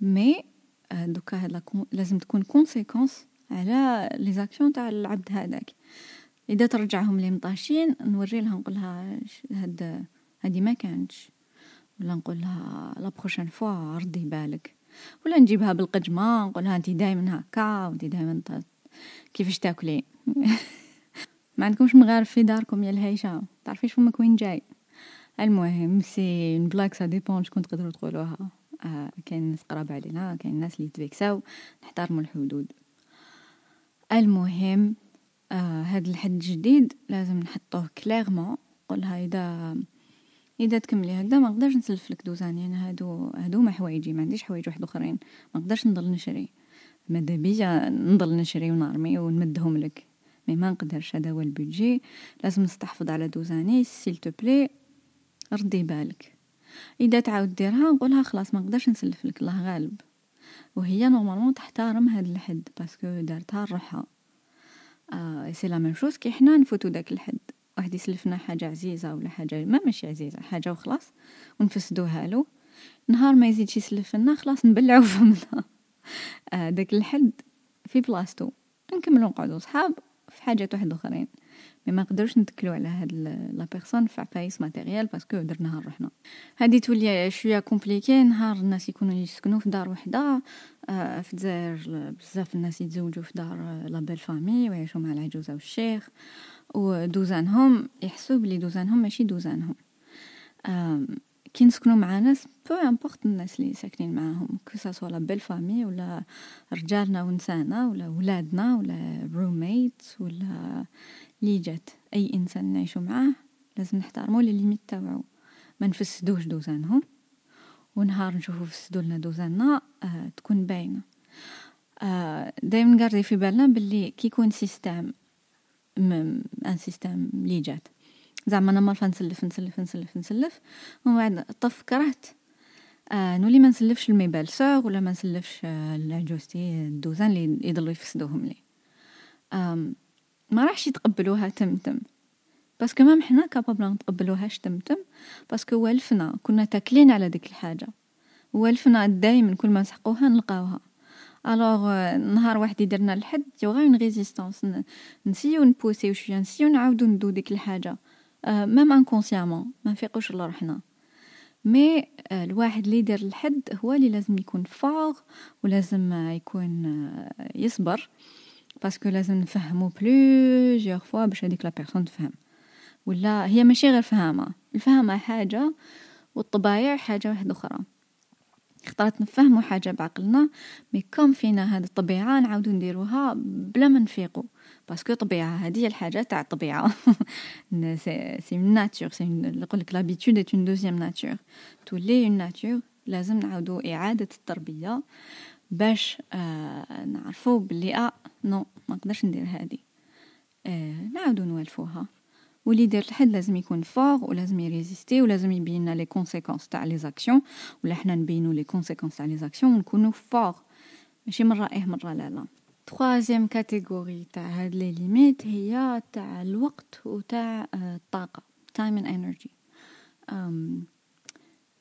مي آه، دوكا هاد لازم تكون كونسيكونس على لي زاكسيون تاع العبد هذاك اذا ترجعهم لي مطاشين نوري لها نقول لها هاد هادي ما كانتش ولا نقول لها لا بروشين فوا ردي بالك ولا نجيبها بالقجمه نقول لها انت دائما هكا وانت دائما كيفاش تاكلي *laughs* ما عندكمش مغارب في داركم يا الهيشه تعرفيش فمك وين جاي المهم سي بلاك سا ديبون شكون تقدروا تقولوها آه كاين ناس قراب علينا كاين ناس اللي تفيكساو نحترموا الحدود المهم آه هاد الحد الجديد لازم نحطوه كليرمون قولها اذا اذا تكملي هكذا ما نقدرش نسلف لك دوزان يعني هادو هادو ما حوايجي ما عنديش حوايج واحد اخرين ما نقدرش نضل نشري ماذا بيا نضل نشري ونرمي ونمدهم لك مي ما نقدرش هذا هو البيجي لازم نستحفظ على دوزاني سيل تو بلي ردي بالك اذا تعاود ديرها نقولها خلاص ما نقدرش نسلف لك الله غالب وهي نورمالمون تحترم هاد الحد باسكو دارتها لروحها آه سي لا ميم شوز كي حنا نفوتو داك الحد واحد يسلفنا حاجه عزيزه ولا حاجه ما ماشي عزيزه حاجه وخلاص ونفسدوها له نهار ما يزيدش يسلف لنا خلاص نبلعو فمنا *laughs* آه داك الحد في بلاصتو نكملو نقعدو صحاب في حاجات واحد اخرين مي ما نقدرش نتكلو على هاد لا بيرسون عفايس ماتيريال باسكو درناها لروحنا هادي تولي شويه كومبليكي نهار الناس يكونوا يسكنوا في دار وحده آه في الجزائر بزاف الناس يتزوجوا في دار لابيل فامي ويعيشوا مع العجوزه والشيخ ودوزانهم يحسوا بلي دوزانهم ماشي دوزانهم آه كي نسكنوا مع ناس بو امبورت الناس اللي ساكنين معاهم كو ساسوا لا بيل فامي ولا رجالنا ونسانا ولا ولادنا ولا روميت ولا لي جات اي انسان نعيشو معاه لازم نحترموا لي ليميت تاوعو ما نفسدوش دوزانهم ونهار نشوفو فسدو لنا دوزاننا آه تكون باينه آه دايما نقاردي في بالنا باللي كي يكون سيستام ان سيستام لي جات زعما انا نسلف نسلف نسلف نسلف ومن بعد طف كرهت آه نولي ما نسلفش لمي سوغ ولا ما نسلفش آه لعجوزتي الدوزان اللي يضلوا يفسدوهم لي آم ما راحش يتقبلوها تمتم تم باسكو مام حنا ما نتقبلوهاش تم تم باسكو والفنا كنا تاكلين على ديك الحاجه والفنا دايما كل ما نسحقوها نلقاوها الوغ آه، نهار واحد يدرنا الحد يوغا اون ريزيستونس نسيو نبوسيو شويه نسيو نعاودو ندو ديك الحاجه آه، مام انكونسيامون ما نفيقوش لروحنا آه، مي الواحد اللي يدير الحد هو اللي لازم يكون فاغ ولازم آه، يكون يصبر باسكو لازم نفهمو بلوزيغ فوا باش هذيك لا بيرسون تفهم ولا هي ماشي غير فهامه الفهامه حاجه والطبايع حاجه واحده اخرى خطرات نفهمو حاجه بعقلنا مي كوم فينا هاد الطبيعه نعاودو نديروها بلا ما نفيقو باسكو طبيعه هذه الحاجه تاع الطبيعه سي اون ناتور سي نقولك لابيتود اي اون دوزيام ناتور تولي اون ناتور لازم نعاودو اعاده التربيه باش آه، نعرفو بلي اه نو ما نقدرش ندير هذه آه، نعاودو نوالفوها واللي يدير الحد لازم يكون فور ولازم يريزيستي ولازم يبيننا لي كونسيكونس تاع لي زاكسيون ولا حنا نبينو لي كونسيكونس تاع لي زاكسيون ونكونو فور ماشي مره ايه مره لا لا ثالثه كاتيجوري تاع هاد لي ليميت هي تاع الوقت وتاع آه، الطاقة time انرجي energy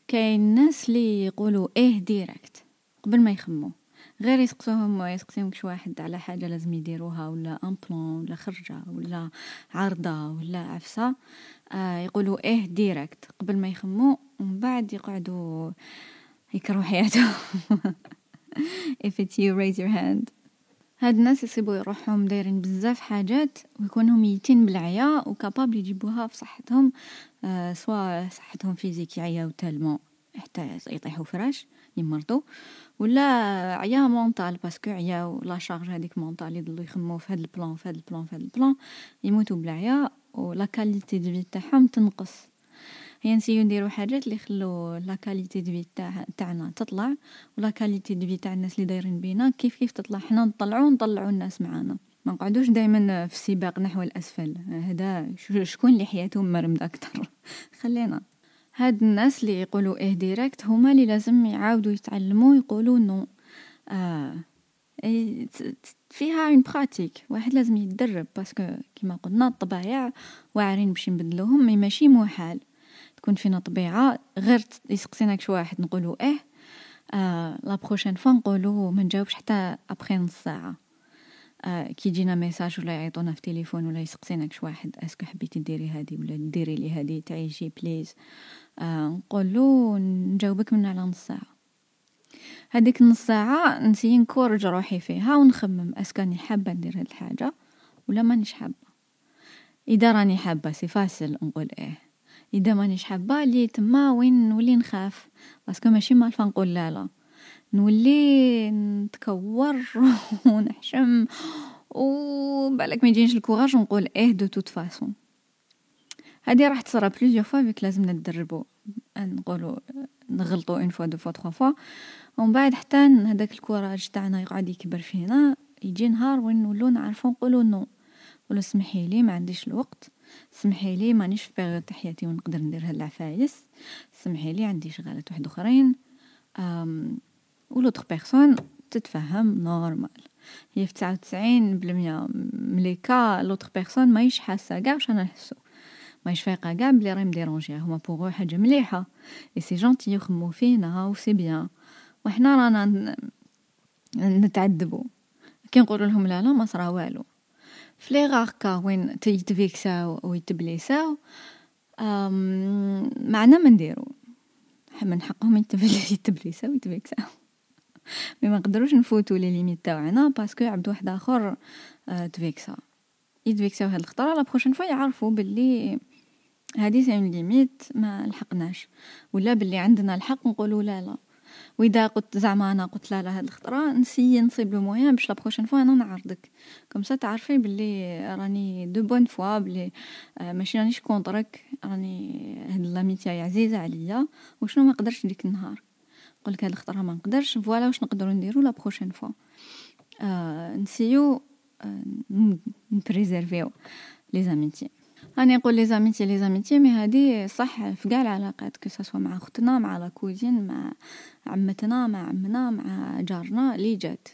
كاين ناس لي يقولوا ايه ديريكت قبل ما يخمو غير يسقسوهم كش واحد على حاجه لازم يديروها ولا ان بلون ولا خرجه ولا عارضه ولا عفسه آه يقولوا ايه ديريكت قبل ما يخمو ومن بعد يقعدوا يكرهوا حياتهم *laughs* if it's you raise your hand هاد الناس يصيبو روحهم دايرين بزاف حاجات ويكونوا ميتين بالعيا وكابابل يجيبوها في صحتهم آه، سوا صحتهم فيزيك يعياو تالمو حتى يطيحو فراش يمرضوا ولا عيا مونطال باسكو عياو لا شارج هذيك مونطال يضلوا يخمو في هاد البلان في هاد البلان في هاد البلان يموتو بالعيا و لا كاليتي دو تاعهم تنقص ينسيو يعني نديرو حاجات لي يخلو لا كاليتي دو في تاعنا تطلع ولا كاليتي دو في تاع الناس لي دايرين بينا كيف كيف تطلع حنا نطلعو نطلعو الناس معانا ما نقعدوش دائما في السباق نحو الاسفل هذا شكون اللي حياته مرمد اكثر *laughs* خلينا هاد الناس اللي يقولوا ايه ديريكت هما اللي لازم يعاودوا يتعلموا يقولوا نو آه فيها اون براتيك واحد لازم يتدرب باسكو كيما قلنا الطبايع واعرين باش نبدلوهم مي ماشي محال تكون فينا طبيعة غير يسقسينا كش واحد نقولو إيه آه لا بروشين فوا نقولو ما نجاوبش حتى ابخي نص ساعة آه كي يجينا ميساج ولا يعيطونا في التليفون ولا يسقسينا كش واحد اسكو حبيتي ديري هادي ولا ديري لي هادي تعيشي بليز آه نقولو نجاوبك من على نص ساعة هذيك نص ساعة نسي نكورج روحي فيها ونخمم راني حابة ندير هاد الحاجة ولا مانيش حابة اذا راني حابة سي فاسل نقول ايه إذا مانيش حابة لي تما وين نولي نخاف باسكو ماشي مالفة نقول لا لا نولي نتكور *laughs* ونحشم وبالك ما يجينيش الكوراج ونقول ايه دو توت فاسون هادي راح تصرى بليزيو فوا بيك لازمنا ندربو نقولو نغلطو اون فوا دو فوا تخوا فوا ومن بعد حتى هداك الكوراج تاعنا يقعد يكبر فينا يجي نهار وين نولو نعرفو نقولو نو قولو سمحيلي ما عنديش الوقت سمحي لي مانيش في بيريود حياتي ونقدر ندير العفايس سمحي لي عندي شغالات واحد اخرين ولوتر بيرسون تتفهم نورمال هي في 99 بالمية مليكا لوتر بيرسون ماهيش حاسه كاع واش انا نحسو ماهيش فايقه كاع بلي راهي مديرونجيها هما بوغو حاجه مليحه اي سي جونتي يخمو فينا و سي بيان وحنا رانا نتعذبوا كي نقولوا لهم لا لا ما صرا والو في لي غاركا وين يتفيكساو ويتبليساو معنا ما نديرو من حقهم يتبليساو *laughs* ويتفيكساو مي ما نقدروش نفوتو لي ليميت تاعنا باسكو عبد واحد اخر آه، تفيكسا يتفيكساو هاد الخطره لا بروشين فوا يعرفوا باللي هادي سي ليميت ما لحقناش ولا باللي عندنا الحق نقولوا لا لا واذا قلت زعما انا قلت لا لا هاد الخطره نسيي نصيب لو مويان باش لا بروشين فوا انا نعرضك كومسا تعرفي بلي راني دو بون فوا بلي آه، ماشي رانيش كونطرك راني هاد لاميتيا عزيزه عليا وشنو ما نقدرش ديك النهار قلت هاد الخطره ما نقدرش فوالا واش نقدروا نديرو لا بروشين فوا آه، نسيو آه، نبريزيرفيو لي زاميتي أنا نقول لي زاميتي لي زاميتي مي هادي صح في كاع العلاقات كو ساسوا مع اختنا مع لا كوزين مع عمتنا مع عمنا مع جارنا لي جات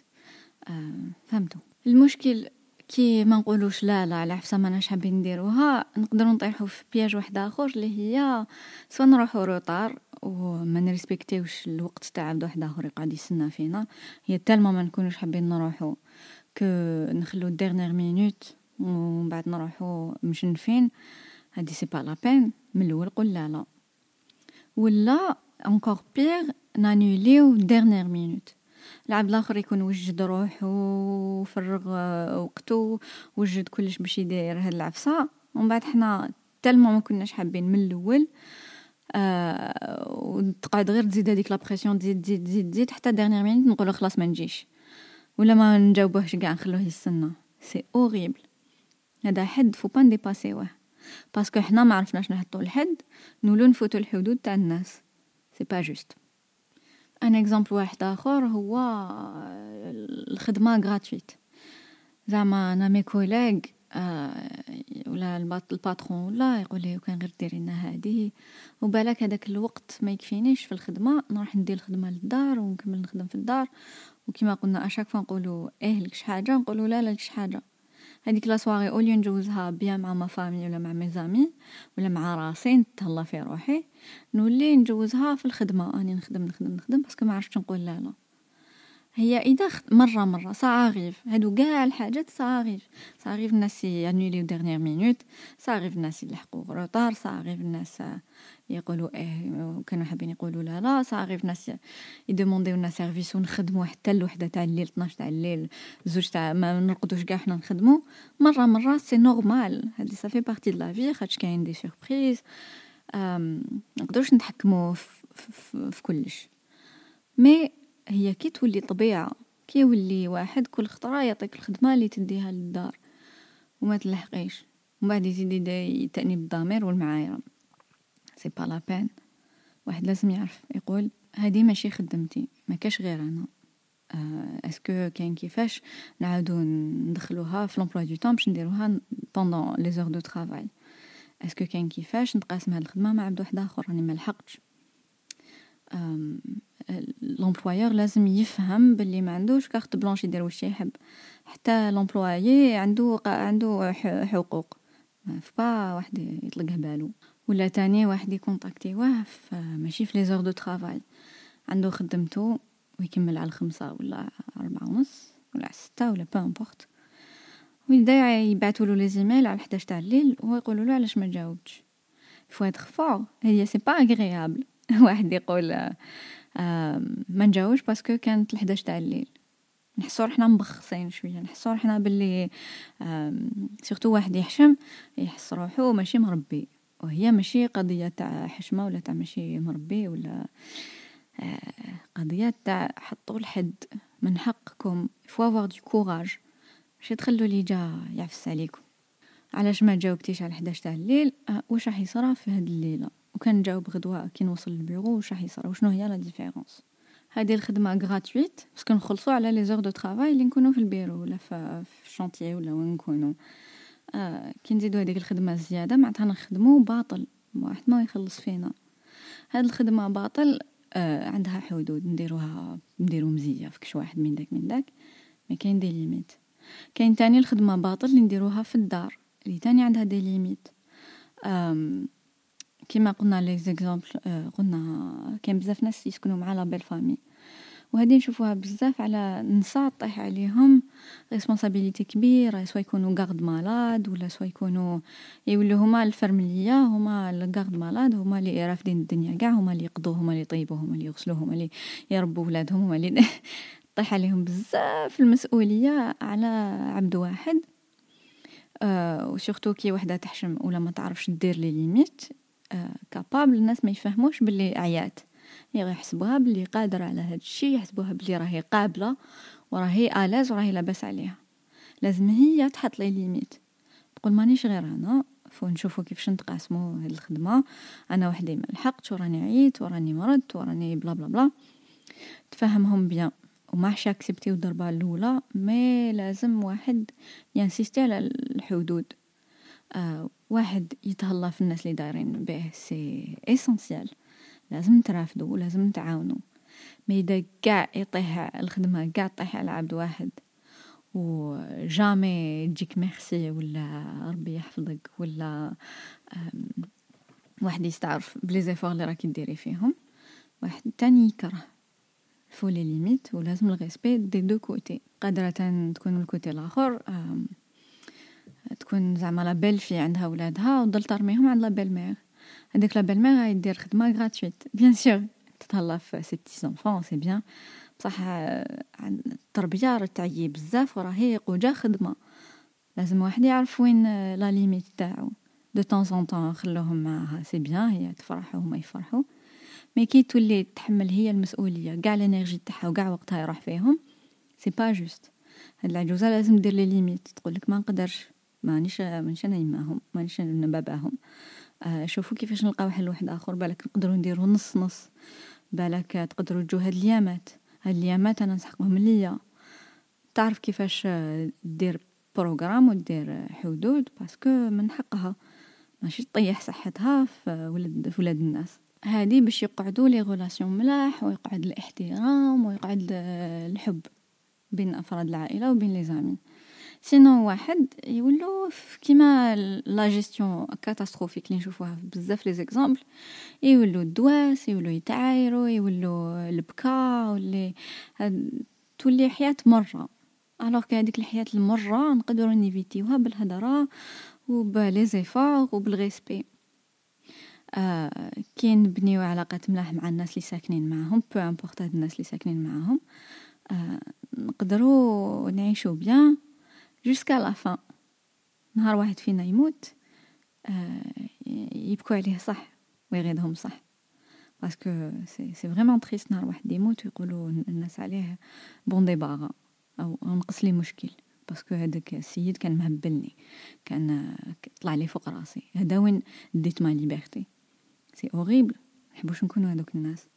آه فهمتو المشكل كي ما نقولوش لا لا على حسب ما ناش حابين نديروها نقدروا نطيحوا في بياج واحد اخر اللي هي سوا نروحوا روطار وما نريسبكتيوش الوقت تاع عبد واحد اخر يقعد يسنى فينا هي تالما ما نكونوش حابين نروحوا كو نخلو الديرنيير مينوت ومن بعد نروحو مشنفين هادي سي با لا بين من الاول قول لا لا ولا انكور بيغ نانيليو ديرنيير مينوت العبد الاخر يكون وجد روحو وفرغ آه، وقتو وجد كلش باش يدير هاد العفسه ومن بعد حنا تالمون ما كناش حابين من الاول آه وتقعد غير تزيد هذيك لابريسيون تزيد تزيد تزيد تزيد حتى ديرنيير مينوت نقولو خلاص ما نجيش ولا ما نجاوبوهش كاع نخلوه يستنى سي اوريبل هذا حد فوق نديباسيوه باسكو حنا ما عرفناش نحطو الحد نولو نفوتو الحدود تاع الناس سي با جوست ان اكزامبل واحد اخر هو الخدمه غراتويت زعما انا مي كوليغ آه ولا الباترون ولا يقول لي كان غير ديري لنا هذه وبالك هذاك الوقت ما يكفينيش في الخدمه نروح ندير الخدمه للدار ونكمل نخدم في الدار وكما قلنا اشاك فنقولوا ايه لكش شي حاجه نقولوا لا لا شي حاجه هذيك لا سواري اولي نجوزها بيان مع ما فامي ولا مع ميزامي ولا مع راسي نتهلا في روحي نولي نجوزها في الخدمه اني نخدم نخدم نخدم باسكو ما عرفتش نقول لا لا هي اذا مره مره صعاغيف هادو كاع الحاجات صعاغيف صعاغيف الناس يانيليو ديرنيير مينوت صعاغيف الناس يلحقوا روطار صعاغيف الناس يقولوا ايه كانوا حابين يقولوا لا لا صعاغيف الناس يدومونديو لنا سيرفيس ونخدموا حتى الوحده تاع الليل 12 تاع الليل زوج تاع ما نرقدوش كاع حنا نخدموا مره مره سي نورمال هادي صافي بارتي دو لا في خاطش كاين دي سيربريز ما نقدروش نتحكموا في كلش مي هي كي تولي طبيعة كي يولي واحد كل خطرة يعطيك الخدمة اللي تديها للدار وما تلحقيش ومن بعد يزيد يتأنيب بالضمير والمعايرة سي با لابان واحد لازم يعرف يقول هادي ماشي خدمتي ما كاش غير انا آه اسكو كاين كيفاش نعاودو ندخلوها في لومبلوا دو طون باش نديروها بوندون لي زور دو طرافاي اسكو كاين كيفاش نتقاسم هاد الخدمه مع عبد واحد اخر راني ما لحقتش لومبلويور لازم يفهم باللي ما عندوش كارت بلانش يدير واش يحب حتى لومبلوايي عنده عنده حقوق فبا واحد يطلقه بالو ولا تاني واحد يكونتاكتيوه ماشي في لي زور دو ترافاي عنده خدمته ويكمل على الخمسة ولا أربعة ونص ولا على ستة ولا با امبورت ويبدا يبعثوا له لي زيميل على 11 تاع الليل ويقولوا له علاش ما جاوبتش فوا اتر فور هي سي با اغريابل واحد يقول ما نجاوبش باسكو كانت الحداش تاع الليل نحسو رحنا مبخصين شويه نحسو رحنا باللي سيرتو واحد يحشم يحس روحو ماشي مربي وهي ماشي قضيه تاع حشمه ولا تاع ماشي مربي ولا آه، قضيه تاع حطوا الحد من حقكم فوا avoir دي كوراج ماشي تخلوا لي جا يعفس عليكم علاش ما جاوبتيش على 11 تاع الليل آه، واش راح يصرا في هاد الليله وكان جاوب غدوة كي نوصل للبيرو وش راح يصرا وشنو هي لا ديفيرونس هادي الخدمة غراتويت باسكو نخلصو على لي زور دو ترافاي اللي نكونو في البيرو ولا في الشونتيي ولا وين نكونو آه كي نزيدو هذيك الخدمة الزيادة معناتها نخدمو باطل واحد ما يخلص فينا هاد الخدمة باطل آه عندها حدود نديروها نديرو مزية في كش واحد من داك من داك ما كاين دي ليميت كاين تاني الخدمة باطل اللي نديروها في الدار اللي تاني عندها دي ليميت آم كيما قلنا لي زيكزامبل آه، قلنا كاين بزاف ناس يسكنوا مع لا بيل فامي وهادي نشوفوها بزاف على نساء طيح عليهم ريسبونسابيلتي كبيره سوا يكونوا غارد مالاد ولا سوا يكونوا يولوا هما الفرمليه هما الغارد مالاد هما اللي رافدين الدنيا كاع هما اللي يقضوا هما اللي يطيبوا هما اللي يغسلوا هما اللي يربوا ولادهم هما اللي *laughs* طيح عليهم بزاف المسؤوليه على عبد واحد أه وسورتو كي وحده تحشم ولا ما تعرفش دير لي ليميت كابابل آه، الناس ما يفهموش باللي عيات يحسبوها باللي قادرة على هاد الشيء يحسبوها باللي راهي قابلة وراهي آلاز وراهي لاباس عليها لازم هي تحط لي ليميت تقول مانيش غير انا فنشوفو نشوفو كيفاش نتقاسمو هاد الخدمة انا وحدي ما لحقتش وراني عييت وراني مرضت وراني بلا بلا بلا تفهمهم بيان وما حش اكسبتي الضربة الاولى مي لازم واحد ينسيستي على الحدود آه، واحد يتهلا في الناس اللي دايرين به سي اسانسيال لازم ترافدو ولازم تعاونو ما اذا كاع يطيح الخدمه كاع طيح على عبد واحد و جامي تجيك ميرسي ولا ربي يحفظك ولا واحد يستعرف بلي زيفور اللي راكي ديري فيهم واحد تاني يكره فولي ليميت ولازم الغيسبي دي دو كوتي قادرة تكون الكوتي الاخر تكون زعما لابيل في عندها ولادها وتضل ترميهم عند لابيل ميغ هذيك لابيل ميغ غايدير خدمه غراتويت بيان سيغ تتهلا في سي زونفون سي بيان بصح التربيه راه تعيي بزاف وراهي وجا خدمه لازم واحد يعرف وين لا ليميت تاعو دو طون زون طون خلوهم معاها سي بيان هي تفرح وهما يفرحوا مي كي تولي تحمل هي المسؤوليه كاع الانرجي تاعها وكاع وقتها يروح فيهم سي با جوست هاد العجوزه لازم دير لي ليميت تقول لك ما نقدرش مانيش مانيش نايماهم مانيش نباباهم آه شوفوا كيفاش نلقاو حل واحد اخر بالك نقدروا نديرو نص نص بالك تقدروا تجو هاد اليامات هاد اليامات انا نسحقهم ليا تعرف كيفاش آه، دير بروغرام ودير حدود باسكو من حقها ماشي تطيح صحتها في آه، ولاد في ولاد الناس هادي باش يقعدوا لي غولاسيون ملاح ويقعد الاحترام ويقعد آه، الحب بين افراد العائله وبين لي زامي سينو واحد يولو كيما لا جيستيون كاتاستروفيك اللي نشوفوها بزاف لي زيكزامبل يولو الدواس يولو يتعايرو يولو البكا واللي تولي حياة مرة الوغ هذيك الحياة المرة نقدرو نيفيتيوها بالهضرة وبلي زيفور وبالريسبي آه كي نبنيو علاقات ملاح مع الناس اللي ساكنين معاهم بو امبورط الناس اللي ساكنين معاهم آه نقدروا نعيشوا بيان جوسكا لا فان نهار واحد فينا يموت آه، يبكوا عليه صح ويغيدهم صح باسكو سي سي فريمون تريست نهار واحد يموت ويقولوا الناس عليه بون ديباغا او نقص لي مشكل باسكو هذاك السيد كان مهبلني كان طلع لي فوق راسي هذا وين ديت ما ليبرتي سي اوريبل نحبوش نكونوا هذوك الناس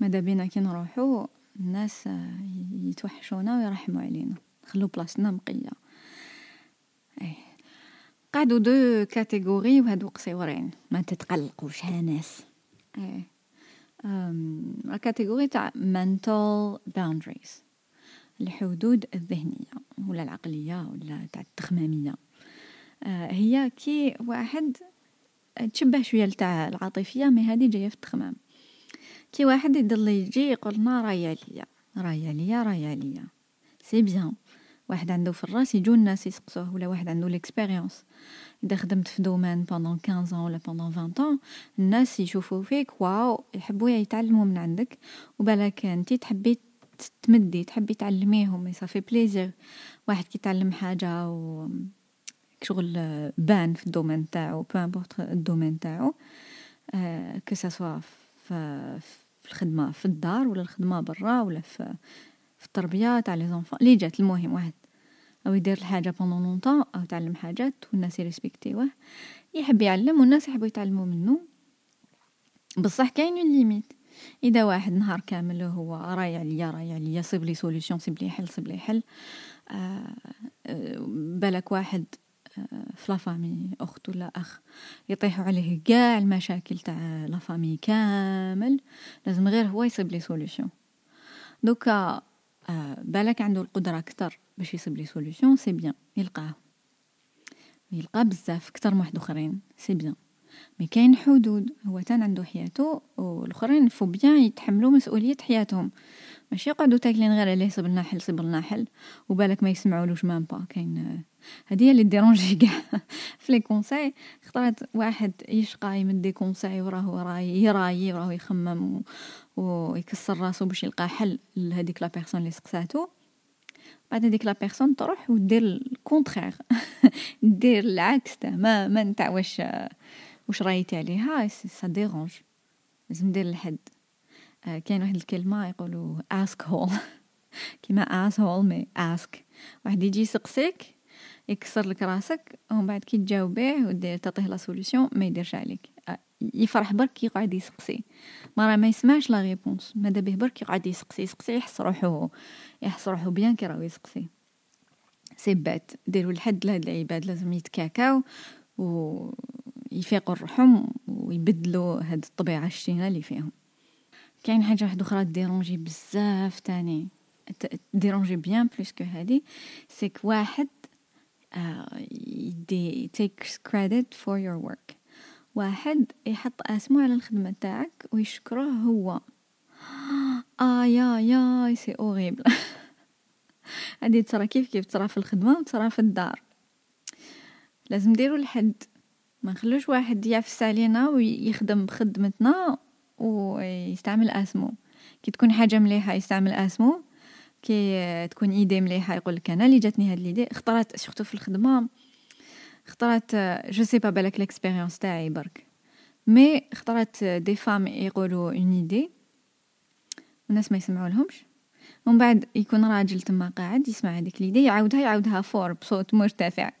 ماذا بينا كي نروحو الناس آه، يتوحشونا ويرحموا علينا خلو بلاصتنا مقيه إيه. قعدوا دو كاتيجوري وهادو قصيورين ما تتقلقوش ها ناس إيه. الكاتيجوري تاع mental boundaries الحدود الذهنية ولا العقلية ولا تاع التخمامية آه هي كي واحد تشبه شوية تاع العاطفية مي هادي جاية في التخمام كي واحد يضل يجي يقولنا رايا ليا رايا ليا رايا ليا سي بيان واحد عنده في الراس يجو الناس يسقسوه ولا واحد عنده ليكسبيريونس اذا خدمت في دومان بوندون 15 ولا بوندون 20 طون الناس يشوفوا فيك واو يحبوا يتعلموا من عندك وبالك انت تحبي تمدي تحبي تعلميهم صافي بليزير واحد كيتعلم حاجه و شغل بان في الدومين تاعو بو امبورط الدومين تاعو كسا كو سوا في الخدمه في الدار ولا الخدمه برا ولا في في التربيه تاع لي زونفون لي جات المهم واحد او يدير الحاجه بوندون لونطون او يتعلم حاجات والناس يريسبكتيوه يحب يعلم والناس يحبوا يتعلموا منه بصح كاين اون ليميت اذا واحد نهار كامل هو رايع ليا رايع ليا صيب لي سوليوشن صيب لي حل صيب لي حل آه، بالك واحد آه، في لافامي اخت ولا اخ يطيحوا عليه كاع المشاكل تاع لافامي كامل لازم غير هو يصيب لي سوليوشن دوكا آه، بالك عنده القدرة أكثر باش يصيب لي سوليوشن سي بيان يلقاه يلقى بزاف أكثر من واحد آخرين سي بيان مي كاين حدود هو تان عنده حياته والاخرين فو بيان يتحملوا مسؤوليه حياتهم ماشي يقعدوا تاكلين غير عليه صبرنا حل صب حل وبالك ما يسمعولوش مام با كاين هذه هي اللي ديرونجي *laughs* كاع في لي كونساي خطرات واحد يشقى يمد دي كونساي وراه راي يراي وراه يخمم و... ويكسر راسو باش يلقى حل لهذيك لا بيرسون اللي سقساتو بعد هذيك لا بيرسون تروح ودير الكونترير *laughs* دير العكس تماما تاع واش واش رايتي عليها سا ديرونج لازم ندير الحد آه كاين واحد الكلمه يقولوا اسك هول *laughs* كيما اس هول مي اسك واحد يجي يسقسيك يكسر لك راسك ومن بعد كي تجاوبيه ودير تعطيه لا سوليوشن ما يديرش عليك آه، يفرح برك يقعد يسقسي ما راه ما يسمعش لا ريبونس ماذا به برك يقعد يسقسي يسقسي يحس روحو يحس روحو بيان كي راهو يسقسي سي بات ديروا الحد لهاد العباد لازم يتكاكاو و يفيقوا الرحم ويبدلوا هاد الطبيعة الشينة اللي فيهم كاين حاجة واحدة أخرى ديرونجي بزاف تاني ديرونجي بيان بلوس كو هادي سيك واحد آه، يدي takes credit فور يور ورك واحد يحط اسمو على الخدمة تاعك ويشكره هو آه يا يا سي اوغيبل *laughs* هادي ترى كيف كيف ترى في الخدمة وترى في الدار لازم ديروا الحد ما نخلوش واحد يعفس علينا ويخدم بخدمتنا ويستعمل اسمو كي تكون حاجه مليحه يستعمل اسمو كي تكون ايدي مليحه يقول لك انا اللي جاتني هاد ليدي خطرات سورتو في الخدمه خطرات جو سي با بالك ليكسبيريونس تاعي برك مي خطرات دي فام يقولوا اون ايدي الناس ما يسمعوا لهمش ومن بعد يكون راجل تما قاعد يسمع هذيك ليدي يعاودها يعاودها فور بصوت مرتفع *laughs*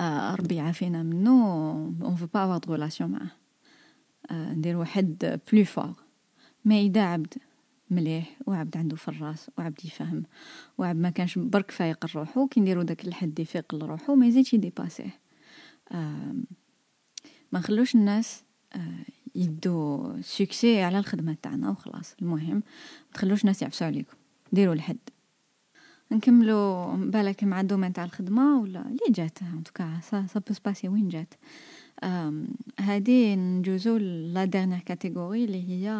آه، ربي يعافينا منو اون فو با افوار دو ريلاسيون معاه ندير واحد بلو فور ما اذا عبد مليح وعبد عنده في الراس وعبد يفهم وعبد ما كانش برك فايق لروحو كي نديرو داك الحد يفيق لروحو ما يزيدش يديباسيه ما نخلوش الناس آه، يدو سوكسي على الخدمه تاعنا وخلاص المهم ما تخلوش الناس يعفسوا عليكم ديروا الحد نكملو بالك مع الدومين تاع الخدمة ولا لي جات ان توكا سا سا بو سباسي وين جات هادي نجوزو لا ديرنيير كاتيغوري اللي هي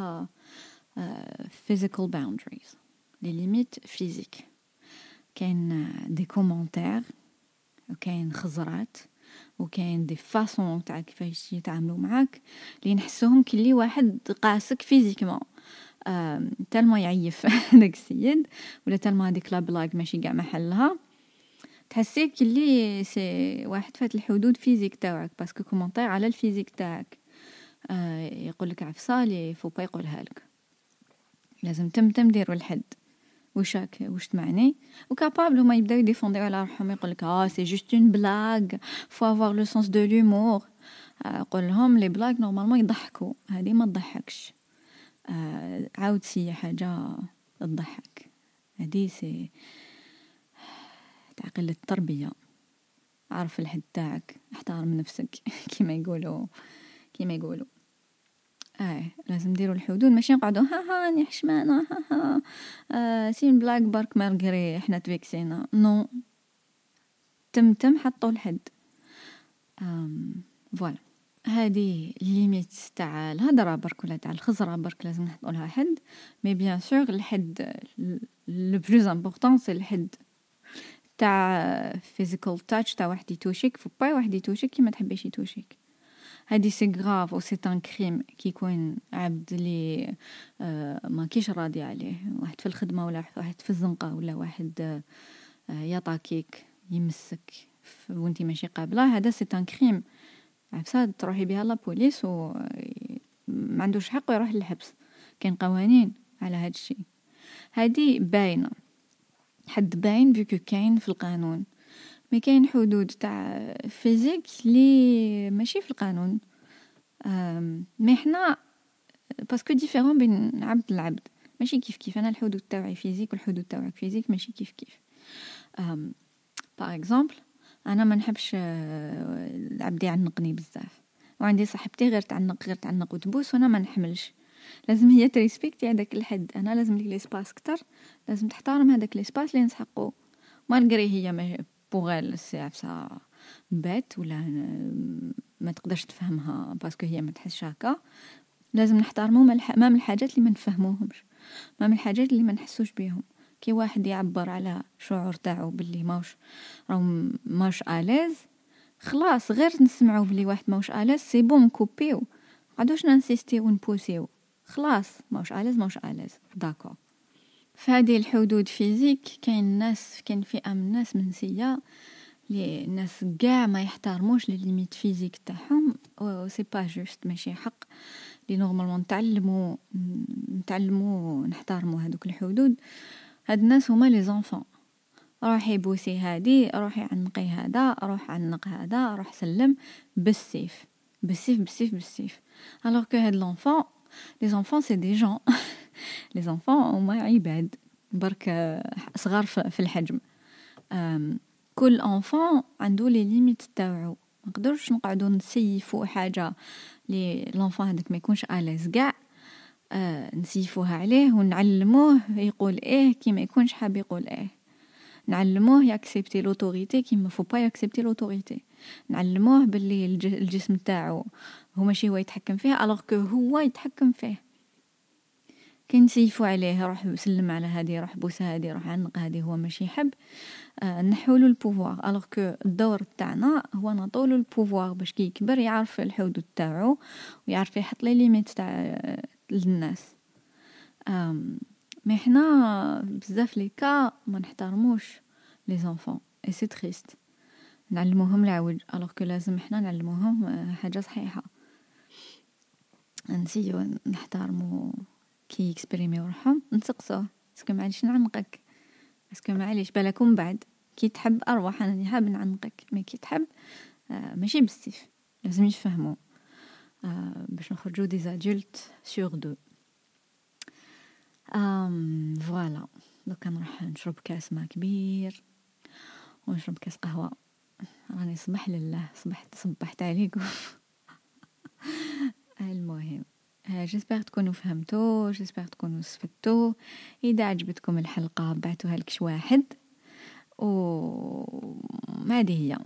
آه، physical boundaries لي ليميت فيزيك كاين دي آه، كومونتير وكاين خزرات وكاين دي فاصون تاع كيفاش يتعاملوا معاك اللي نحسوهم كلي واحد قاسك فيزيكمون تالما يعيف *laughs* داك السيد ولا تالما هذيك لا بلاك ماشي قاع محلها تحسي اللي سي واحد فات الحدود فيزيك تاعك باسكو كومونتير على الفيزيك تاعك آه يقول لك عفصالي فو با يقولها لك لازم تم تم ديروا الحد وشاك واش تمعني وكابابل هما يبداو يديفونديو على روحهم يقول لك اه سي جوست اون بلاغ فو افوار لو سونس دو لومور آه قول لهم لي بلاغ نورمالمون يضحكوا هذه ما تضحكش عاود سي حاجة تضحك هدي سي تعقل التربية عرف الحد تاعك احترم نفسك *laughs* كيما يقولوا كيما يقولوا اه لازم ديروا الحدود ماشي نقعدوا ها ها راني حشمانه ها ها آه سين بلاك برك مارغري احنا تفيكسينا نو تم تم حطوا الحد فوالا هادي ليميت تاع الهضره برك ولا تاع الخزره برك لازم نحطو لها حد مي بيان سور الحد لو بلوز امبورطون سي الحد تاع فيزيكال تاتش تاع واحد يتوشك فو با واحد يتوشك كي ما تحبيش يتوشك هادي سي غراف و سي ان كريم كي يكون عبد لي آه، ما كيش راضي عليه واحد في الخدمه ولا واحد في الزنقه ولا واحد آه، يطاكيك يمسك وانتي ماشي قابله هذا سي ان كريم عفسة تروحي بها لابوليس و ما عندوش حق يروح للحبس كاين قوانين على هذا الشيء هادي باينه حد باين فيكو كاين في القانون مي كاين حدود تاع فيزيك لي ماشي في القانون مي حنا باسكو ديفيرون بين عبد العبد ماشي كيف كيف انا الحدود تاعي فيزيك والحدود تاعك فيزيك ماشي كيف كيف باغ اكزومبل انا ما نحبش آه، العبد يعنقني بزاف وعندي صاحبتي غير تعنق غير تعنق وتبوس وانا ما نحملش لازم هي تريسبكتي هذاك الحد انا لازم لي ليسباس كتر لازم تحترم هذاك ليسباس اللي نسحقو مالغري هي ما بوغال ساعفسا بات ولا آه، ما تقدرش تفهمها باسكو هي ما تحسش هكا لازم نحترمو ما الحاجات اللي ما نفهموهمش ما من الحاجات اللي ما نحسوش بيهم كي واحد يعبر على شعور تاعو باللي ماوش راهو ماوش اليز خلاص غير نسمعو بلي واحد ماوش اليز سي بون كوبيو قعدوش نانسيستي ونبوسيو خلاص ماوش اليز ماوش اليز داكو فهذه الحدود فيزيك كاين ناس كاين فئه من الناس منسيه لي الناس كاع ما يحترموش لي ليميت فيزيك تاعهم و سي با جوست ماشي حق لي نورمالمون نتعلمو نتعلمو نحترمو هذوك الحدود أه هاد الناس هما لي زونفون روحي بوسي هادي روحي عنقي هذا روح عنق هذا روح سلم بالسيف بالسيف بالسيف بالسيف الوغ كو هاد لونفون لي زونفون سي دي جون *laughs* لي زونفون هما عباد برك صغار في الحجم كل انفون عنده لي ليميت تاوعو ما نقدرش نقعدو نسيفو حاجه لي لونفون هذاك ما يكونش اليز كاع آه نسيفوها عليه ونعلموه يقول ايه كي ما يكونش حاب يقول ايه نعلموه ياكسبتي لوتوريتي ما فو با ياكسبتي لوتوريتي نعلموه باللي الجسم تاعو هو ماشي هو يتحكم فيه الوغ كو هو يتحكم فيه كي نسيفو عليه روح سلم على هذه روح بوس هذه روح عنق هذه هو ماشي يحب آه، نحولو البوفوار الوغ كو الدور تاعنا هو نعطولو البوفوار باش كي يكبر يعرف الحدود تاعو ويعرف يحط لي ليميت تاع للناس مي حنا بزاف لي كا ما نحترموش لي زونفون اي سي تريست نعلموهم العوج الوغ كو لازم حنا نعلموهم حاجه صحيحه نسيو نحترمو كي اكسبريمي روحهم نسقسوه اسكو معليش نعنقك اسكو معليش بالك من بعد كي تحب ارواح انا حاب نعنقك مي كي تحب آه، ماشي بالسيف لازم يفهمو Euh, باش نخرجوا دي زادولت سور دو فوالا دوكا نروح نشرب كاس ما كبير ونشرب كاس قهوه راني صبح لله صبحت صبحت عليكم *laughs* المهم جيسبر euh, تكونوا فهمتو جيسبر تكونوا صفتو اذا عجبتكم الحلقه بعتوها لكش واحد و هذه هي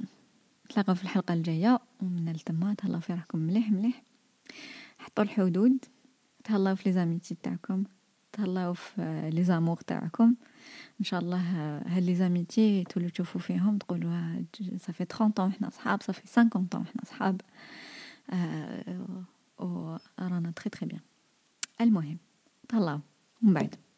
نتلاقاو في الحلقة الجاية ومن التما تهلاو في راحكم مليح مليح حطو الحدود تهلاو في ليزاميتي تاعكم تهلاو في ليزامور تاعكم ان شاء الله هاد ليزاميتي تولو تشوفو فيهم تقولوا صافي 30 طون حنا صحاب صافي 50 طون حنا صحاب آه و رانا تري تري بيان المهم تهلاو من بعد